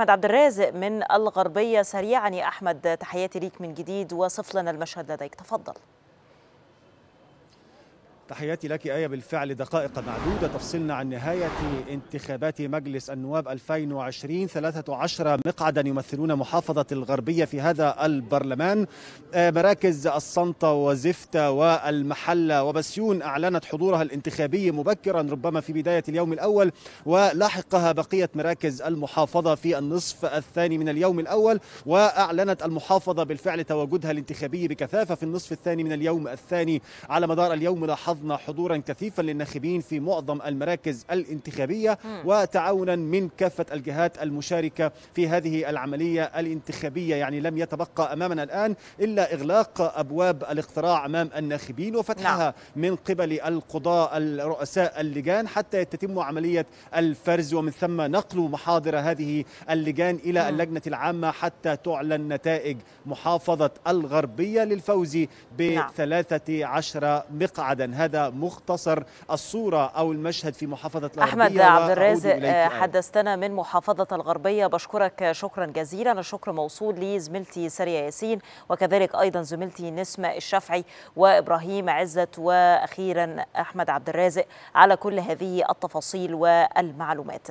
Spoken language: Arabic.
أحمد عبد الرازق من الغربية سريعا يا أحمد تحياتي ليك من جديد وصف لنا المشهد لديك تفضل تحياتي لك آية بالفعل دقائق معدودة تفصلنا عن نهاية انتخابات مجلس النواب 2020 13 مقعدا يمثلون محافظة الغربية في هذا البرلمان آه، مراكز الصنطة وزفتة والمحلة وبسيون أعلنت حضورها الانتخابي مبكرا ربما في بداية اليوم الأول ولاحقها بقية مراكز المحافظة في النصف الثاني من اليوم الأول وأعلنت المحافظة بالفعل تواجدها الانتخابي بكثافة في النصف الثاني من اليوم الثاني على مدار اليوم لاحظ لاحظنا حضورا كثيفا للناخبين في معظم المراكز الانتخابية وتعاونا من كافة الجهات المشاركة في هذه العملية الانتخابية يعني لم يتبقى أمامنا الآن إلا إغلاق أبواب الاقتراع أمام الناخبين وفتحها نعم. من قبل القضاء الرؤساء اللجان حتى يتم عملية الفرز ومن ثم نقل محاضر هذه اللجان إلى اللجنة العامة حتى تعلن نتائج محافظة الغربية للفوز نعم. بثلاثة عشر مقعدا هذا هذا مختصر الصورة أو المشهد في محافظة الغربية أحمد عبد الرازق آه، حدثتنا من محافظة الغربية بشكرك شكرا جزيلا الشكر موصول لزميلتي سارية ياسين وكذلك أيضا زميلتي نسمة الشافعي وإبراهيم عزت وأخيرا أحمد عبد الرازق على كل هذه التفاصيل والمعلومات